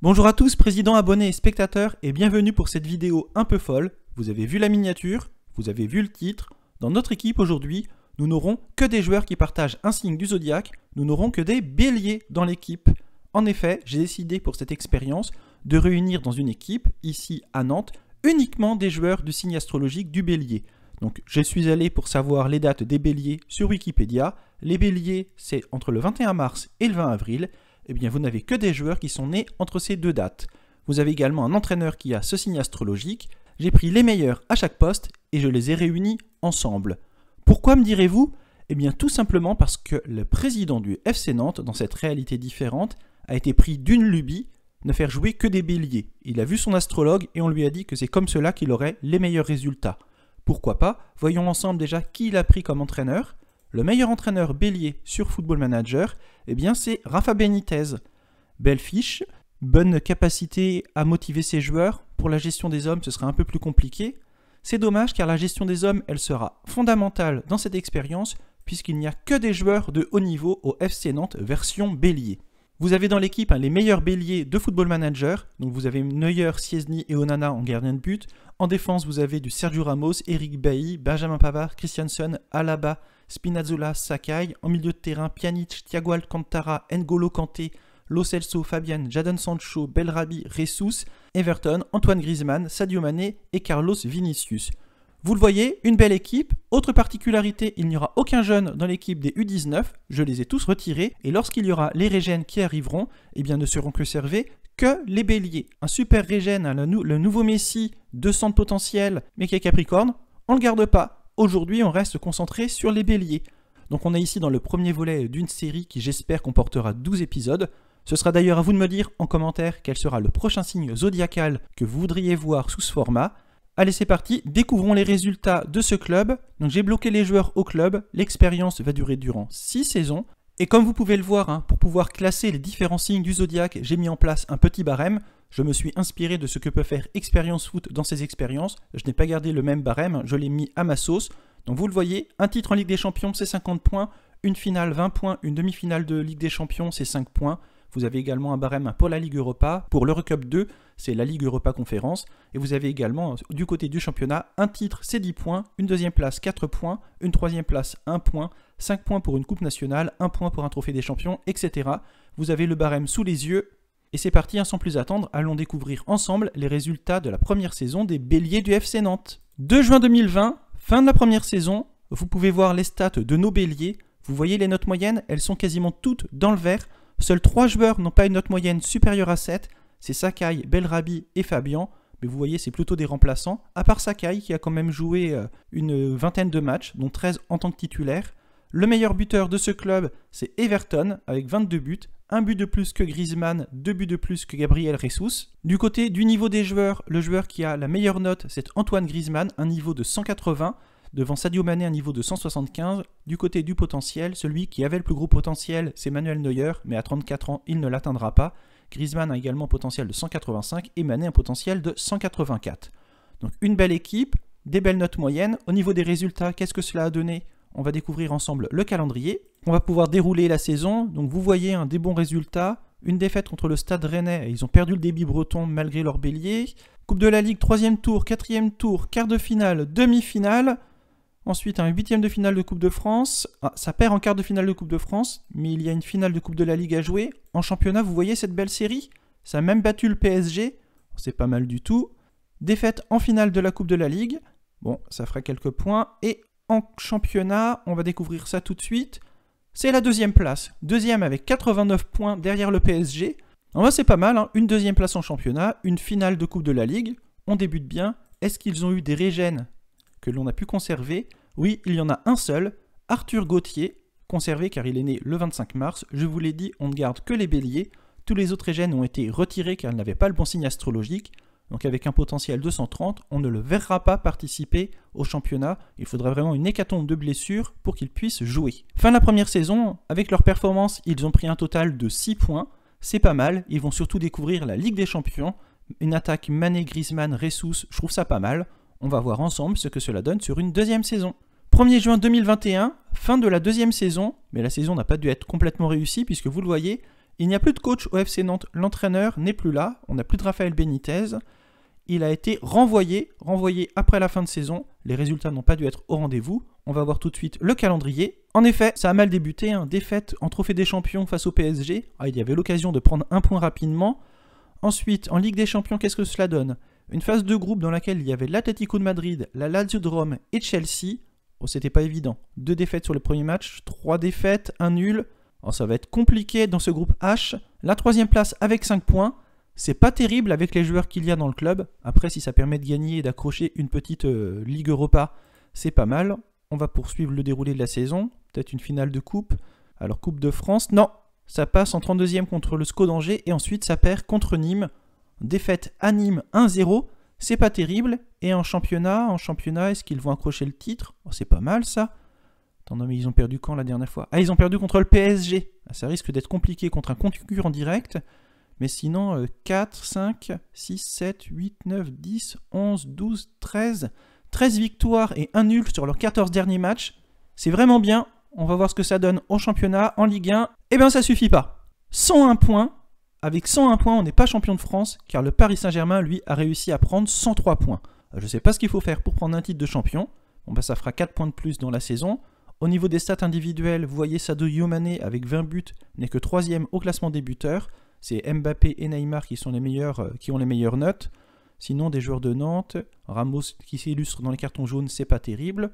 Bonjour à tous, présidents, abonnés et spectateurs, et bienvenue pour cette vidéo un peu folle. Vous avez vu la miniature, vous avez vu le titre. Dans notre équipe aujourd'hui, nous n'aurons que des joueurs qui partagent un signe du zodiaque, nous n'aurons que des béliers dans l'équipe. En effet, j'ai décidé pour cette expérience de réunir dans une équipe, ici à Nantes, uniquement des joueurs du signe astrologique du bélier. Donc je suis allé pour savoir les dates des béliers sur Wikipédia. Les béliers, c'est entre le 21 mars et le 20 avril, eh bien vous n'avez que des joueurs qui sont nés entre ces deux dates. Vous avez également un entraîneur qui a ce signe astrologique. J'ai pris les meilleurs à chaque poste et je les ai réunis ensemble. Pourquoi me direz-vous Eh bien tout simplement parce que le président du FC Nantes, dans cette réalité différente, a été pris d'une lubie, ne faire jouer que des béliers. Il a vu son astrologue et on lui a dit que c'est comme cela qu'il aurait les meilleurs résultats. Pourquoi pas Voyons ensemble déjà qui il a pris comme entraîneur. Le meilleur entraîneur bélier sur Football Manager, eh bien c'est Rafa Benitez. Belle fiche, bonne capacité à motiver ses joueurs. Pour la gestion des hommes, ce sera un peu plus compliqué. C'est dommage car la gestion des hommes, elle sera fondamentale dans cette expérience puisqu'il n'y a que des joueurs de haut niveau au FC Nantes version bélier. Vous avez dans l'équipe hein, les meilleurs béliers de Football Manager. Donc vous avez Neuer, Ciesny et Onana en gardien de but. En défense, vous avez du Sergio Ramos, Eric Bailly, Benjamin Pavard, Christiansen, Alaba, Spinazzola, Sakai, en milieu de terrain, Pjanic, Thiago Alcantara, N'Golo Kanté, Lo Celso, Fabian, Jadon Sancho, Belrabi, Ressus, Everton, Antoine Griezmann, Sadio Mané et Carlos Vinicius. Vous le voyez, une belle équipe. Autre particularité, il n'y aura aucun jeune dans l'équipe des U19. Je les ai tous retirés. Et lorsqu'il y aura les régènes qui arriveront, eh bien, ne seront que servés que les béliers. Un super régène, le, le nouveau Messi, 200 de potentiel, mais qui est Capricorne, on ne le garde pas. Aujourd'hui, on reste concentré sur les béliers. Donc on est ici dans le premier volet d'une série qui j'espère comportera 12 épisodes. Ce sera d'ailleurs à vous de me dire en commentaire quel sera le prochain signe zodiacal que vous voudriez voir sous ce format. Allez, c'est parti, découvrons les résultats de ce club. Donc j'ai bloqué les joueurs au club, l'expérience va durer durant 6 saisons. Et comme vous pouvez le voir, hein, pour pouvoir classer les différents signes du zodiaque, j'ai mis en place un petit barème. Je me suis inspiré de ce que peut faire Experience Foot dans ses expériences. Je n'ai pas gardé le même barème, je l'ai mis à ma sauce. Donc vous le voyez, un titre en Ligue des Champions, c'est 50 points. Une finale, 20 points. Une demi-finale de Ligue des Champions, c'est 5 points. Vous avez également un barème pour la Ligue Europa. Pour l'Eurocup 2, c'est la Ligue Europa Conférence. Et vous avez également, euh, du côté du championnat, un titre, c'est 10 points, une deuxième place, 4 points, une troisième place, 1 point, 5 points pour une Coupe nationale, 1 point pour un Trophée des champions, etc. Vous avez le barème sous les yeux. Et c'est parti, sans plus attendre, allons découvrir ensemble les résultats de la première saison des Béliers du FC Nantes. 2 juin 2020, fin de la première saison, vous pouvez voir les stats de nos Béliers. Vous voyez les notes moyennes, elles sont quasiment toutes dans le vert. Seuls 3 joueurs n'ont pas une note moyenne supérieure à 7, c'est Sakai, Belrabi et Fabian, mais vous voyez, c'est plutôt des remplaçants, à part Sakai qui a quand même joué euh, une vingtaine de matchs, dont 13 en tant que titulaire. Le meilleur buteur de ce club, c'est Everton, avec 22 buts, un but de plus que Griezmann, deux buts de plus que Gabriel Ressus. Du côté du niveau des joueurs, le joueur qui a la meilleure note, c'est Antoine Griezmann, un niveau de 180. Devant Sadio Mané, un niveau de 175. Du côté du potentiel, celui qui avait le plus gros potentiel, c'est Manuel Neuer, mais à 34 ans, il ne l'atteindra pas. Griezmann a également un potentiel de 185 et Mané un potentiel de 184. Donc une belle équipe, des belles notes moyennes. Au niveau des résultats, qu'est-ce que cela a donné On va découvrir ensemble le calendrier. On va pouvoir dérouler la saison. Donc vous voyez des bons résultats. Une défaite contre le Stade Rennais, ils ont perdu le débit breton malgré leur bélier. Coupe de la Ligue, troisième tour, quatrième tour, quart de finale, demi-finale. Ensuite, un huitième de finale de Coupe de France. Ah, ça perd en quart de finale de Coupe de France, mais il y a une finale de Coupe de la Ligue à jouer. En championnat, vous voyez cette belle série Ça a même battu le PSG. C'est pas mal du tout. Défaite en finale de la Coupe de la Ligue. Bon, ça fera quelques points. Et en championnat, on va découvrir ça tout de suite. C'est la deuxième place. Deuxième avec 89 points derrière le PSG. En vrai, c'est pas mal. Hein. Une deuxième place en championnat, une finale de Coupe de la Ligue. On débute bien. Est-ce qu'ils ont eu des régènes que l'on a pu conserver oui, il y en a un seul, Arthur Gauthier, conservé car il est né le 25 mars. Je vous l'ai dit, on ne garde que les béliers. Tous les autres égènes ont été retirés car ils n'avaient pas le bon signe astrologique. Donc avec un potentiel 230, on ne le verra pas participer au championnat. Il faudra vraiment une hécatombe de blessures pour qu'il puisse jouer. Fin de la première saison, avec leur performance, ils ont pris un total de 6 points. C'est pas mal, ils vont surtout découvrir la Ligue des Champions. Une attaque Mané, Griezmann, Ressous, je trouve ça pas mal. On va voir ensemble ce que cela donne sur une deuxième saison. 1er juin 2021, fin de la deuxième saison, mais la saison n'a pas dû être complètement réussie puisque vous le voyez, il n'y a plus de coach au FC Nantes, l'entraîneur n'est plus là, on n'a plus de Raphaël Benitez, il a été renvoyé, renvoyé après la fin de saison, les résultats n'ont pas dû être au rendez-vous, on va voir tout de suite le calendrier. En effet, ça a mal débuté, hein. défaite en Trophée des Champions face au PSG, ah, il y avait l'occasion de prendre un point rapidement. Ensuite, en Ligue des Champions, qu'est-ce que cela donne Une phase de groupe dans laquelle il y avait l'Atlético de Madrid, la Lazio de Rome et Chelsea, Oh, C'était pas évident. Deux défaites sur le premier match, trois défaites, un nul. Oh, ça va être compliqué dans ce groupe H. La troisième place avec 5 points. C'est pas terrible avec les joueurs qu'il y a dans le club. Après, si ça permet de gagner et d'accrocher une petite euh, Ligue Europa, c'est pas mal. On va poursuivre le déroulé de la saison. Peut-être une finale de coupe. Alors, Coupe de France, non. Ça passe en 32e contre le SCO d'Angers et ensuite ça perd contre Nîmes. Défaite à Nîmes 1-0. C'est pas terrible. Et en championnat, en championnat, est-ce qu'ils vont accrocher le titre oh, C'est pas mal ça. Attends, non, mais ils ont perdu quand la dernière fois Ah, ils ont perdu contre le PSG. Ah, ça risque d'être compliqué contre un concurrent direct. Mais sinon, 4, 5, 6, 7, 8, 9, 10, 11, 12, 13. 13 victoires et 1 nul sur leurs 14 derniers matchs. C'est vraiment bien. On va voir ce que ça donne au championnat, en Ligue 1. Eh bien, ça suffit pas. 101 points, avec 101 points, on n'est pas champion de France, car le Paris Saint-Germain, lui, a réussi à prendre 103 points. Euh, je ne sais pas ce qu'il faut faire pour prendre un titre de champion. Bon, bah, ça fera 4 points de plus dans la saison. Au niveau des stats individuelles, vous voyez Sado Yomane avec 20 buts n'est que 3 au classement des buteurs. C'est Mbappé et Neymar qui, sont les meilleurs, euh, qui ont les meilleures notes. Sinon, des joueurs de Nantes, Ramos qui s'illustre dans les cartons jaunes, c'est pas terrible.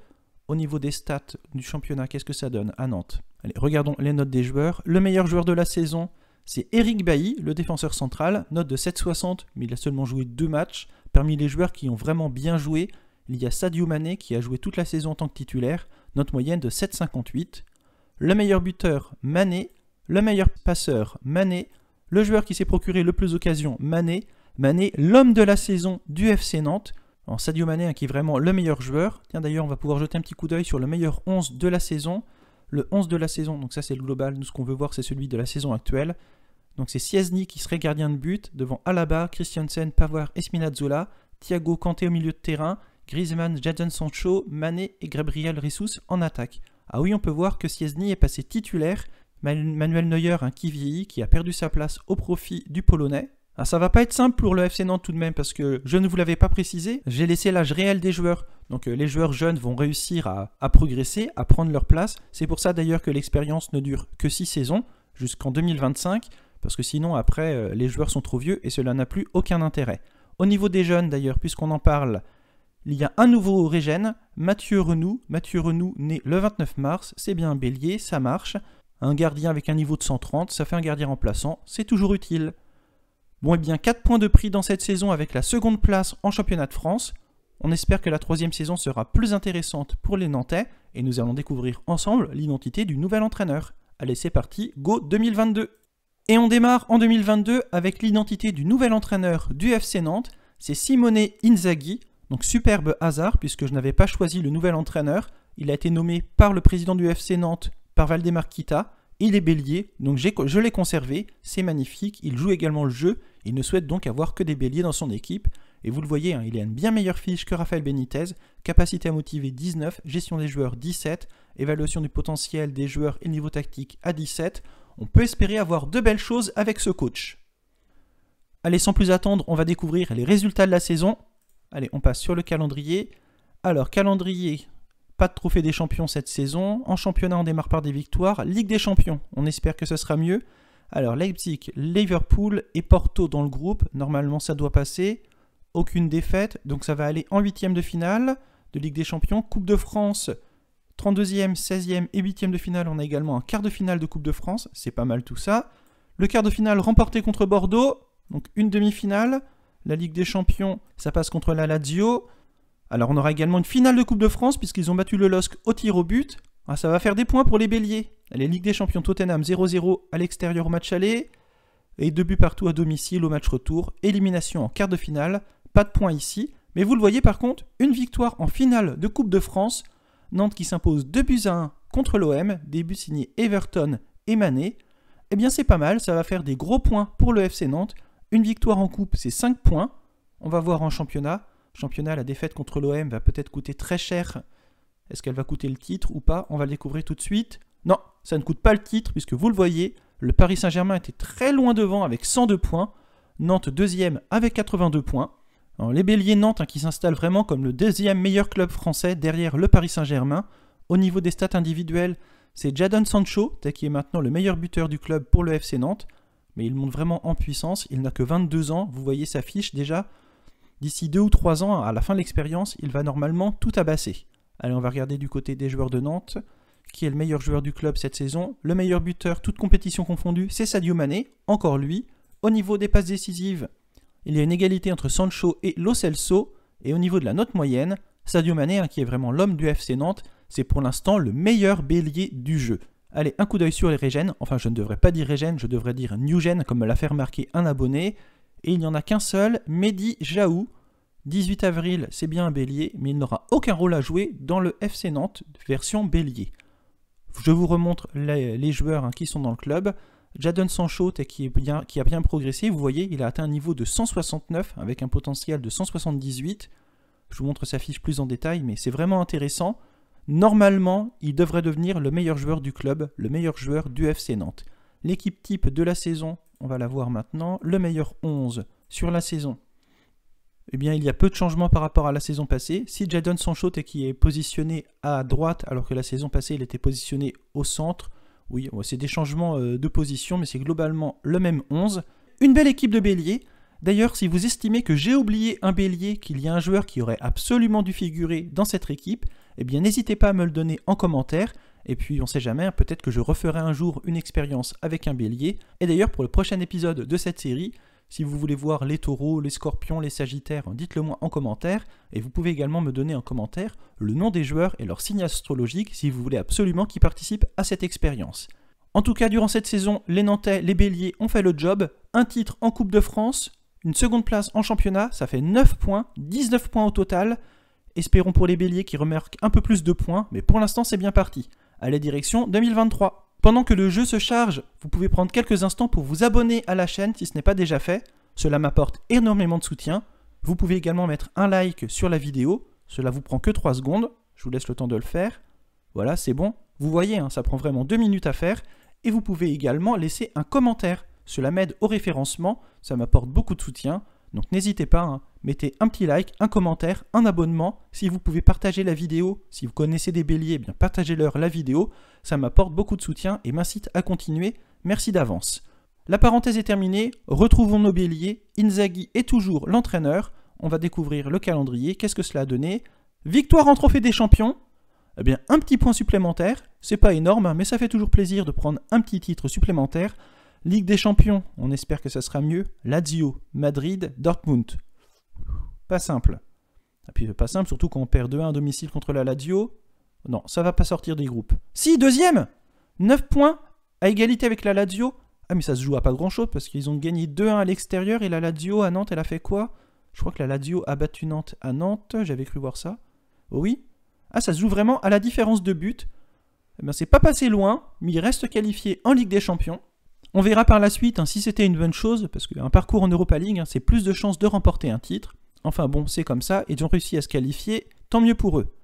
Au niveau des stats du championnat, qu'est-ce que ça donne à Nantes Allez, regardons les notes des joueurs. Le meilleur joueur de la saison, c'est Eric Bailly, le défenseur central, note de 7,60, mais il a seulement joué deux matchs. Parmi les joueurs qui ont vraiment bien joué, il y a Sadio Mané qui a joué toute la saison en tant que titulaire, note moyenne de 7,58. Le meilleur buteur, Mané. Le meilleur passeur, Mané. Le joueur qui s'est procuré le plus d'occasions, Mané. Mané, l'homme de la saison du FC Nantes. En Sadio Mané hein, qui est vraiment le meilleur joueur. Tiens d'ailleurs, on va pouvoir jeter un petit coup d'œil sur le meilleur 11 de la saison le 11 de la saison, donc ça c'est le global, nous ce qu'on veut voir c'est celui de la saison actuelle, donc c'est Siezny qui serait gardien de but devant Alaba, Christiansen, Pavard, Espinazzola, Thiago Kanté au milieu de terrain, Griezmann, Jadon Sancho, Mané et Gabriel Rissous en attaque. Ah oui, on peut voir que Siesny est passé titulaire, Manuel Neuer un hein, qui vieillit, qui a perdu sa place au profit du Polonais. Ah, ça va pas être simple pour le FC Nantes tout de même parce que je ne vous l'avais pas précisé, j'ai laissé l'âge réel des joueurs. Donc euh, les joueurs jeunes vont réussir à, à progresser, à prendre leur place. C'est pour ça d'ailleurs que l'expérience ne dure que 6 saisons jusqu'en 2025 parce que sinon après euh, les joueurs sont trop vieux et cela n'a plus aucun intérêt. Au niveau des jeunes d'ailleurs, puisqu'on en parle, il y a un nouveau Régène, Mathieu Renou. Mathieu Renou né le 29 mars, c'est bien un bélier, ça marche. Un gardien avec un niveau de 130, ça fait un gardien remplaçant, c'est toujours utile. Bon, et eh bien 4 points de prix dans cette saison avec la seconde place en championnat de France. On espère que la troisième saison sera plus intéressante pour les Nantais et nous allons découvrir ensemble l'identité du nouvel entraîneur. Allez, c'est parti, go 2022 et on démarre en 2022 avec l'identité du nouvel entraîneur du FC Nantes, c'est Simone Inzaghi. Donc superbe hasard puisque je n'avais pas choisi le nouvel entraîneur. Il a été nommé par le président du FC Nantes, par Valdemar Kita. Il est bélier, donc je l'ai conservé, c'est magnifique, il joue également le jeu, il ne souhaite donc avoir que des béliers dans son équipe. Et vous le voyez, hein, il a une bien meilleure fiche que Raphaël Benitez, capacité à motiver 19, gestion des joueurs 17, évaluation du potentiel des joueurs et niveau tactique à 17 on peut espérer avoir de belles choses avec ce coach. Allez, sans plus attendre, on va découvrir les résultats de la saison. Allez, on passe sur le calendrier. Alors, calendrier, pas de trophée des champions cette saison. En championnat, on démarre par des victoires. Ligue des champions, on espère que ce sera mieux. Alors, Leipzig, Liverpool et Porto dans le groupe. Normalement, ça doit passer. Aucune défaite, donc ça va aller en huitième de finale de Ligue des champions. Coupe de France, 32e, 16e et 8e de finale, on a également un quart de finale de Coupe de France, c'est pas mal tout ça. Le quart de finale remporté contre Bordeaux, donc une demi-finale. La Ligue des Champions, ça passe contre la Lazio. Alors on aura également une finale de Coupe de France puisqu'ils ont battu le LOSC au tir au but. Ah, ça va faire des points pour les Béliers. Allez, Ligue des Champions Tottenham 0-0 à l'extérieur au match aller et deux buts partout à domicile au match retour. Élimination en quart de finale, pas de points ici. Mais vous le voyez par contre, une victoire en finale de Coupe de France Nantes qui s'impose 2 buts à 1 contre l'OM, des buts signés Everton et Manet, eh bien c'est pas mal, ça va faire des gros points pour le FC Nantes. Une victoire en coupe, c'est 5 points. On va voir en championnat. Championnat, la défaite contre l'OM va peut-être coûter très cher. Est-ce qu'elle va coûter le titre ou pas On va le découvrir tout de suite. Non, ça ne coûte pas le titre, puisque vous le voyez, le Paris Saint-Germain était très loin devant avec 102 points. Nantes deuxième avec 82 points les Béliers Nantes hein, qui s'installent vraiment comme le deuxième meilleur club français derrière le Paris Saint-Germain. Au niveau des stats individuelles, c'est Jadon Sancho qui est maintenant le meilleur buteur du club pour le FC Nantes. Mais il monte vraiment en puissance, il n'a que 22 ans, vous voyez sa fiche déjà. D'ici 2 ou 3 ans, à la fin de l'expérience, il va normalement tout abasser. Allez, on va regarder du côté des joueurs de Nantes. Qui est le meilleur joueur du club cette saison Le meilleur buteur, toute compétition confondue, c'est Sadio Mané, encore lui. Au niveau des passes décisives, il y a une égalité entre Sancho et Lo Celso, et au niveau de la note moyenne, Sadio Mané, hein, qui est vraiment l'homme du FC Nantes, c'est pour l'instant le meilleur bélier du jeu. Allez, un coup d'œil sur les Régènes, enfin je ne devrais pas dire régènes, je devrais dire Newgen, comme me l'a fait remarquer un abonné, et il n'y en a qu'un seul, Mehdi Jaou. 18 avril, c'est bien un bélier, mais il n'aura aucun rôle à jouer dans le FC Nantes version bélier. Je vous remontre les, joueurs hein, qui sont dans le club. Jadon Sancho qui, est bien, qui a bien progressé, vous voyez, il a atteint un niveau de 169 avec un potentiel de 178. Je vous montre sa fiche plus en détail, mais c'est vraiment intéressant. Normalement, il devrait devenir le meilleur joueur du club, le meilleur joueur du FC Nantes. L'équipe type de la saison, on va la voir maintenant, le meilleur 11 sur la saison. Eh bien, il y a peu de changements par rapport à la saison passée. Si Jadon Sancho qui est positionné à droite alors que la saison passée il était positionné au centre, oui, c'est des changements euh, de position, mais c'est globalement le même 11. Une belle équipe de béliers. D'ailleurs, si vous estimez que j'ai oublié un bélier, qu'il y a un joueur qui aurait absolument dû figurer dans cette équipe, eh bien n'hésitez pas à me le donner en commentaire. Et puis on sait jamais, hein, peut-être que je referai un jour une expérience avec un bélier. Et d'ailleurs, pour le prochain épisode de cette série, si vous voulez voir les taureaux, les scorpions, les sagittaires, dites-le moi en commentaire. Et vous pouvez également me donner en commentaire le nom des joueurs et leur signe astrologique si vous voulez absolument qu'ils participent à cette expérience. En tout cas, durant cette saison, les Nantais, les Béliers ont fait le job. Un titre en Coupe de France, une seconde place en championnat, ça fait 9 points, 19 points au total. Espérons pour les Béliers qui remarquent un peu plus de points, mais pour l'instant c'est bien parti. Allez, direction 2023. Pendant que le jeu se charge, vous pouvez prendre quelques instants pour vous abonner à la chaîne si ce n'est pas déjà fait. Cela m'apporte énormément de soutien. Vous pouvez également mettre un like sur la vidéo. Cela vous prend que 3 secondes. Je vous laisse le temps de le faire. Voilà, c'est bon. Vous voyez, hein, ça prend vraiment 2 minutes à faire. Et vous pouvez également laisser un commentaire. Cela m'aide au référencement. Ça m'apporte beaucoup de soutien. Donc n'hésitez pas, hein. mettez un petit like, un commentaire, un abonnement. Si vous pouvez partager la vidéo, si vous connaissez des béliers, eh bien partagez-leur la vidéo. Ça m'apporte beaucoup de soutien et m'incite à continuer. Merci d'avance. La parenthèse est terminée, retrouvons nos béliers. Inzaghi est toujours l'entraîneur. On va découvrir le calendrier, qu'est-ce que cela a donné. Victoire en trophée des champions. Eh bien, un petit point supplémentaire, c'est pas énorme, hein, mais ça fait toujours plaisir de prendre un petit titre supplémentaire. Ligue des Champions, on espère que ça sera mieux. Lazio, Madrid, Dortmund. Pas simple. Et ah, puis pas simple, surtout quand on perd 2-1 à domicile contre la Lazio. Non, ça va pas sortir des groupes. Si, deuxième 9 points à égalité avec la Lazio. Ah mais ça se joue à pas grand chose parce qu'ils ont gagné 2-1 à l'extérieur et la Lazio à Nantes, elle a fait quoi Je crois que la Lazio a battu Nantes à Nantes, j'avais cru voir ça. Oh oui Ah ça se joue vraiment à la différence de but. Eh bien c'est pas passé loin, mais il reste qualifié en Ligue des Champions. On verra par la suite hein, si c'était une bonne chose, parce qu'un parcours en Europa League, hein, c'est plus de chances de remporter un titre. Enfin bon, c'est comme ça, ils ont réussi à se qualifier, tant mieux pour eux.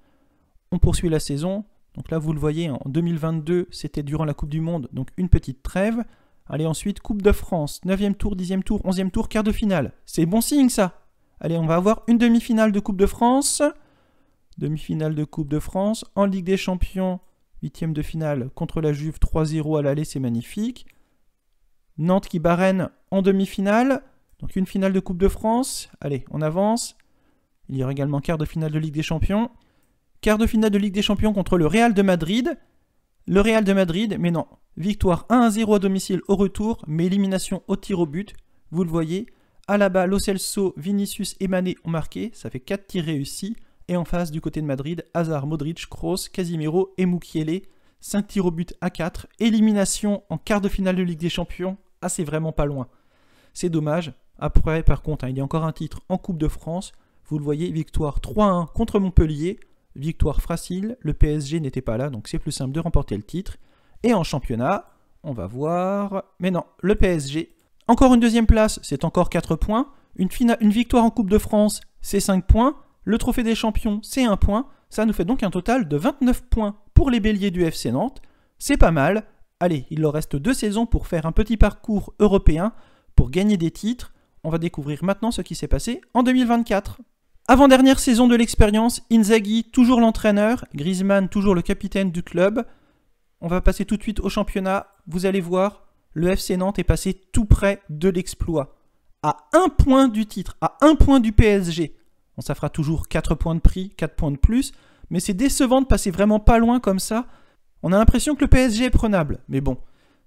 On poursuit la saison, donc là vous le voyez, en 2022 c'était durant la Coupe du Monde, donc une petite trêve. Allez ensuite, Coupe de France, 9e tour, 10e tour, 11e tour, quart de finale. C'est bon signe ça Allez, on va avoir une demi-finale de Coupe de France. Demi-finale de Coupe de France, en Ligue des Champions, 8e de finale contre la Juve, 3-0 à l'aller, c'est magnifique. Nantes qui barène en demi-finale. Donc une finale de Coupe de France. Allez, on avance. Il y aura également quart de finale de Ligue des Champions. Quart de finale de Ligue des Champions contre le Real de Madrid. Le Real de Madrid, mais non. Victoire 1-0 à domicile au retour, mais élimination au tir au but. Vous le voyez. À Alaba, Locelso, Vinicius et Mané ont marqué. Ça fait 4 tirs réussis. Et en face, du côté de Madrid, Hazard, Modric, Kroos, Casimiro et Mukiele. 5 tirs au but à 4. Élimination en quart de finale de Ligue des Champions ah c'est vraiment pas loin. C'est dommage. Après, par contre, hein, il y a encore un titre en Coupe de France. Vous le voyez, victoire 3-1 contre Montpellier. Victoire facile, le PSG n'était pas là, donc c'est plus simple de remporter le titre. Et en championnat, on va voir... Mais non, le PSG. Encore une deuxième place, c'est encore 4 points. Une, une victoire en Coupe de France, c'est 5 points. Le trophée des champions, c'est 1 point. Ça nous fait donc un total de 29 points pour les béliers du FC Nantes. C'est pas mal, Allez, il leur reste deux saisons pour faire un petit parcours européen, pour gagner des titres. On va découvrir maintenant ce qui s'est passé en 2024. Avant-dernière saison de l'expérience, Inzaghi, toujours l'entraîneur, Griezmann, toujours le capitaine du club. On va passer tout de suite au championnat. Vous allez voir, le FC Nantes est passé tout près de l'exploit. À un point du titre, à un point du PSG. On ça fera toujours 4 points de prix, 4 points de plus. Mais c'est décevant de passer vraiment pas loin comme ça. On a l'impression que le PSG est prenable, mais bon,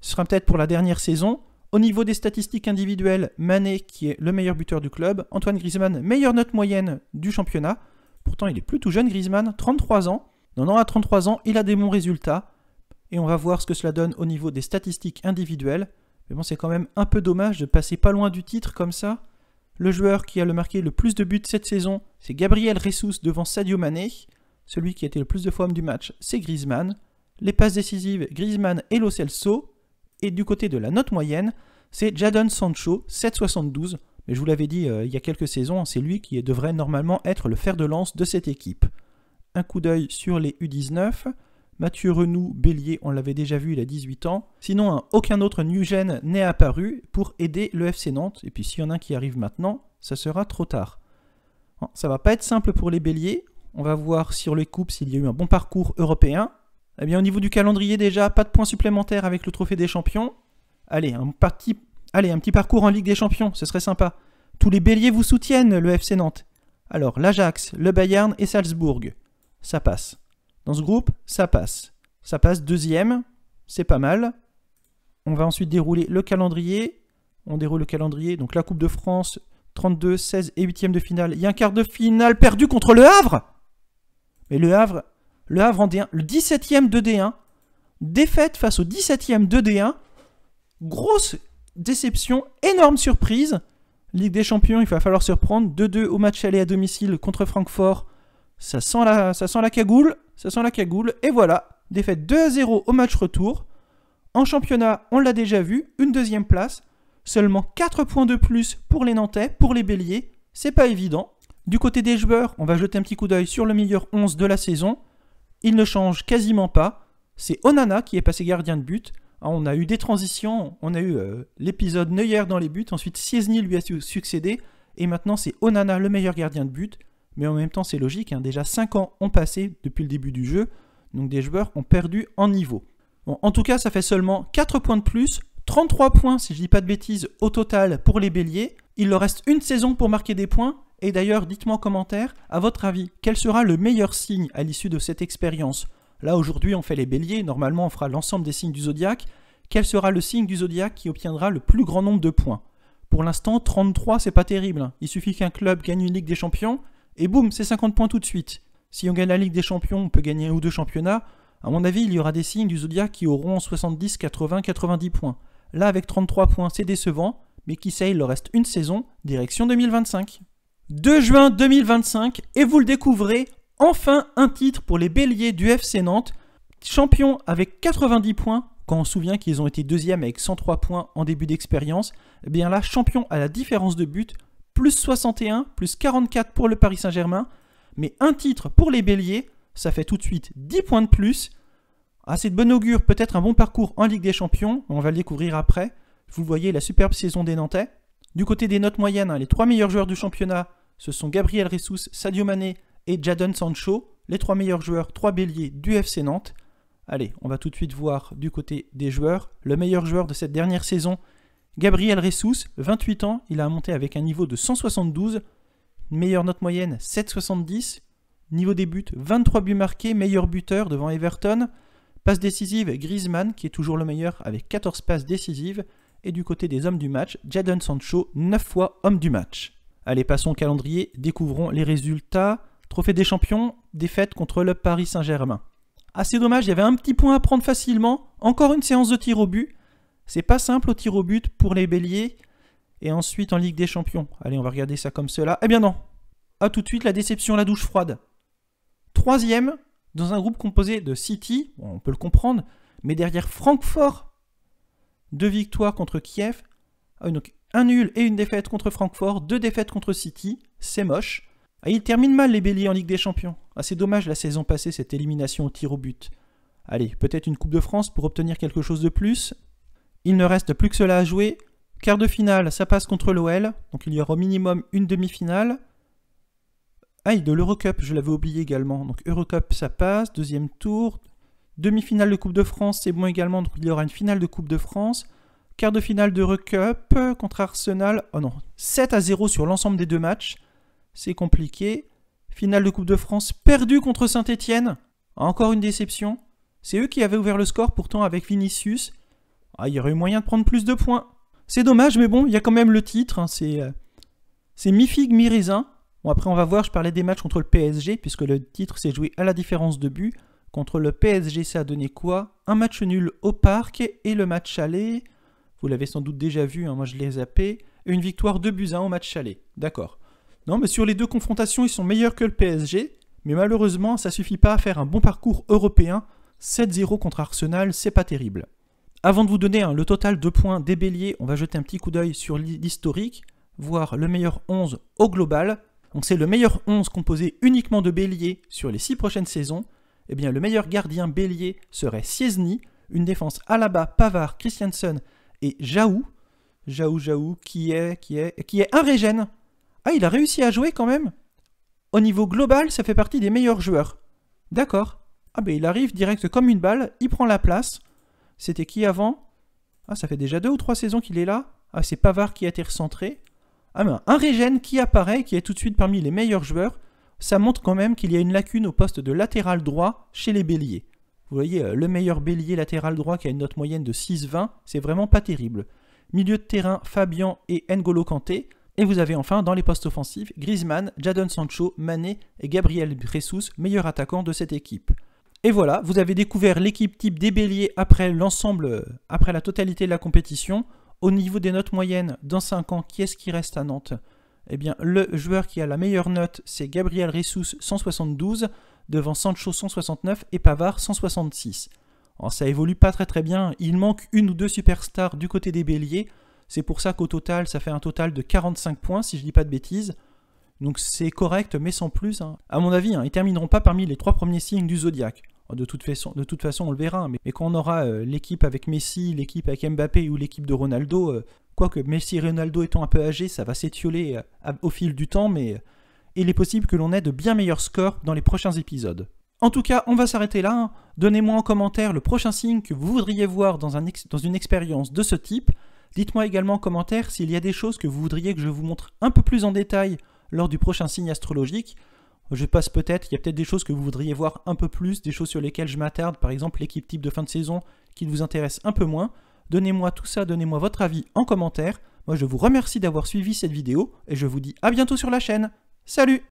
ce sera peut-être pour la dernière saison. Au niveau des statistiques individuelles, Mané, qui est le meilleur buteur du club, Antoine Griezmann, meilleure note moyenne du championnat. Pourtant, il est plutôt jeune, Griezmann, 33 ans. Non, non, à 33 ans, il a des bons résultats. Et on va voir ce que cela donne au niveau des statistiques individuelles. Mais bon, c'est quand même un peu dommage de passer pas loin du titre comme ça. Le joueur qui a le marqué le plus de buts cette saison, c'est Gabriel Ressus devant Sadio Mané. Celui qui a été le plus de fois du match, c'est Griezmann les passes décisives Griezmann et Lo Et du côté de la note moyenne, c'est Jadon Sancho, 7,72. Mais je vous l'avais dit euh, il y a quelques saisons, c'est lui qui devrait normalement être le fer de lance de cette équipe. Un coup d'œil sur les U19. Mathieu Renou, Bélier, on l'avait déjà vu, il a 18 ans. Sinon, aucun autre New n'est apparu pour aider le FC Nantes. Et puis s'il y en a un qui arrive maintenant, ça sera trop tard. Hein, ça va pas être simple pour les Béliers. On va voir sur les coupes s'il y a eu un bon parcours européen. Eh bien, au niveau du calendrier, déjà, pas de points supplémentaires avec le Trophée des Champions. Allez, un, petit parcours en Ligue des Champions, ce serait sympa. Tous les béliers vous soutiennent, le FC Nantes. Alors, l'Ajax, le Bayern et Salzbourg. Ça passe. Dans ce groupe, ça passe. Ça passe deuxième, c'est pas mal. On va ensuite dérouler le calendrier. On déroule le calendrier. Donc la Coupe de France, 32, 16 et 8e de finale. Il y a un quart de finale perdu contre le Havre. Mais le Havre, le le 17ème de D1, défaite face au 17ème de D1, grosse déception, énorme surprise. Ligue des Champions, il va falloir surprendre. 2-2 au match aller à domicile contre Francfort. Ça sent la, ça sent la cagoule, ça sent la cagoule. Et voilà, défaite 2 0 au match retour. En championnat, on l'a déjà vu, une deuxième place. Seulement 4 points de plus pour les Nantais, pour les Béliers. C'est pas évident. Du côté des joueurs, on va jeter un petit coup d'œil sur le meilleur 11 de la saison il ne change quasiment pas. C'est Onana qui est passé gardien de but. Ah, on a eu des transitions, on a eu euh, l'épisode Neuer dans les buts, ensuite Siesny lui a succédé, et maintenant c'est Onana le meilleur gardien de but. Mais en même temps, c'est logique, hein. déjà 5 ans ont passé depuis le début du jeu, donc des joueurs ont perdu en niveau. en tout cas, ça fait seulement 4 points de plus, 33 points si je dis pas de bêtises au total pour les Béliers. Il leur reste une saison pour marquer des points, et d'ailleurs, dites-moi en commentaire, à votre avis, quel sera le meilleur signe à l'issue de cette expérience Là, aujourd'hui, on fait les béliers, normalement, on fera l'ensemble des signes du zodiaque. Quel sera le signe du zodiaque qui obtiendra le plus grand nombre de points Pour l'instant, 33, c'est pas terrible. Il suffit qu'un club gagne une Ligue des Champions, et boum, c'est 50 points tout de suite. Si on gagne la Ligue des Champions, on peut gagner un ou deux championnats. À mon avis, il y aura des signes du zodiaque qui auront 70, 80, 90 points. Là, avec 33 points, c'est décevant, mais qui sait, il leur reste une saison, direction 2025. 2 juin 2025 et vous le découvrez enfin un titre pour les Béliers du FC Nantes, champion avec 90 points. Quand on se souvient qu'ils ont été deuxième avec 103 points en début d'expérience, Et eh bien là, champion à la différence de but, plus 61, plus 44 pour le Paris Saint-Germain. Mais un titre pour les Béliers, ça fait tout de suite 10 points de plus. Assez de bon augure, peut-être un bon parcours en Ligue des Champions, on va le découvrir après. Vous voyez la superbe saison des Nantais, du côté des notes moyennes, hein, les trois meilleurs joueurs du championnat, ce sont Gabriel Ressous, Sadio Mané et Jadon Sancho, les trois meilleurs joueurs, trois béliers du FC Nantes. Allez, on va tout de suite voir du côté des joueurs. Le meilleur joueur de cette dernière saison, Gabriel Ressus, 28 ans, il a monté avec un niveau de 172, meilleure note moyenne 7,70, niveau des buts 23 buts marqués, meilleur buteur devant Everton, passe décisive Griezmann qui est toujours le meilleur avec 14 passes décisives, et du côté des hommes du match, Jadon Sancho, 9 fois homme du match. Allez, passons au calendrier, découvrons les résultats. Trophée des champions, défaite contre le Paris Saint-Germain. Assez dommage, il y avait un petit point à prendre facilement. Encore une séance de tir au but. C'est pas simple au tir au but pour les Béliers. Et ensuite en Ligue des Champions. Allez, on va regarder ça comme cela. Eh bien non. A tout de suite, la déception, la douche froide. Troisième, dans un groupe composé de City, on peut le comprendre, mais derrière Francfort, deux victoires contre Kiev, ah donc un nul et une défaite contre Francfort, deux défaites contre City, c'est moche. Ah, il termine mal les Béliers en Ligue des Champions. Ah, c'est dommage la saison passée, cette élimination au tir au but. Allez, peut-être une Coupe de France pour obtenir quelque chose de plus. Il ne reste plus que cela à jouer. Quart de finale, ça passe contre l'OL, donc il y aura au minimum une demi-finale. Ah, de l'Eurocup, je l'avais oublié également. Donc Eurocup, ça passe, deuxième tour. Demi-finale de Coupe de France, c'est bon également, donc il y aura une finale de Coupe de France. Quart de finale de Recup euh, contre Arsenal. Oh non, 7 à 0 sur l'ensemble des deux matchs. C'est compliqué. Finale de Coupe de France perdue contre Saint-Etienne. Encore une déception. C'est eux qui avaient ouvert le score pourtant avec Vinicius. Ah, il y aurait eu moyen de prendre plus de points. C'est dommage, mais bon, il y a quand même le titre. Hein. c'est euh, mi-figue, mi-raisin. Bon, après, on va voir. Je parlais des matchs contre le PSG, puisque le titre s'est joué à la différence de but. Contre le PSG, ça a donné quoi Un match nul au parc et le match aller, vous l'avez sans doute déjà vu, hein, moi je l'ai zappé, une victoire de buts au match aller. D'accord. Non, mais sur les deux confrontations, ils sont meilleurs que le PSG, mais malheureusement, ça suffit pas à faire un bon parcours européen. 7-0 contre Arsenal, c'est pas terrible. Avant de vous donner hein, le total de points des Béliers, on va jeter un petit coup d'œil sur l'historique, voir le meilleur 11 au global. Donc c'est le meilleur 11 composé uniquement de Béliers sur les 6 prochaines saisons eh bien, le meilleur gardien bélier serait Siesny, une défense Alaba, Pavard, Christiansen et Jaou. Jaou, Jaou, qui est, qui est, qui est un régène. Ah, il a réussi à jouer quand même Au niveau global, ça fait partie des meilleurs joueurs. D'accord. Ah ben il arrive direct comme une balle, il prend la place. C'était qui avant Ah ça fait déjà deux ou trois saisons qu'il est là. Ah c'est Pavard qui a été recentré. Ah ben un Régène qui apparaît, qui est tout de suite parmi les meilleurs joueurs ça montre quand même qu'il y a une lacune au poste de latéral droit chez les béliers. Vous voyez, euh, le meilleur bélier latéral droit qui a une note moyenne de 6,20, c'est vraiment pas terrible. Milieu de terrain, Fabian et N'Golo Kanté. Et vous avez enfin dans les postes offensifs Griezmann, Jadon Sancho, Mané et Gabriel Jesus, meilleur attaquant de cette équipe. Et voilà, vous avez découvert l'équipe type des Béliers après l'ensemble, euh, après la totalité de la compétition. Au niveau des notes moyennes, dans 5 ans, qui est-ce qui reste à Nantes eh bien, le joueur qui a la meilleure note, c'est Gabriel Ressus, 172, devant Sancho, 169 et Pavard, 166. Alors, ça évolue pas très très bien, il manque une ou deux superstars du côté des Béliers, c'est pour ça qu'au total, ça fait un total de 45 points, si je dis pas de bêtises. Donc c'est correct, mais sans plus. Hein. À mon avis, ils hein, ils termineront pas parmi les trois premiers signes du zodiaque. Oh, de toute, façon, de toute façon, on le verra. Mais, quand on aura euh, l'équipe avec Messi, l'équipe avec Mbappé ou l'équipe de Ronaldo, euh, Quoique Messi et Ronaldo étant un peu âgé, ça va s'étioler euh, au fil du temps, mais euh, il est possible que l'on ait de bien meilleurs scores dans les prochains épisodes. En tout cas, on va s'arrêter là. Donnez-moi en commentaire le prochain signe que vous voudriez voir dans, dans une expérience de ce type. Dites-moi également en commentaire s'il y a des choses que vous voudriez que je vous montre un peu plus en détail lors du prochain signe astrologique. Je passe peut-être, il y a peut-être des choses que vous voudriez voir un peu plus, des choses sur lesquelles je m'attarde, par exemple l'équipe type de fin de saison qui vous intéresse un peu moins. Donnez-moi tout ça, donnez-moi votre avis en commentaire. Moi, je vous remercie d'avoir suivi cette vidéo et je vous dis à bientôt sur la chaîne. Salut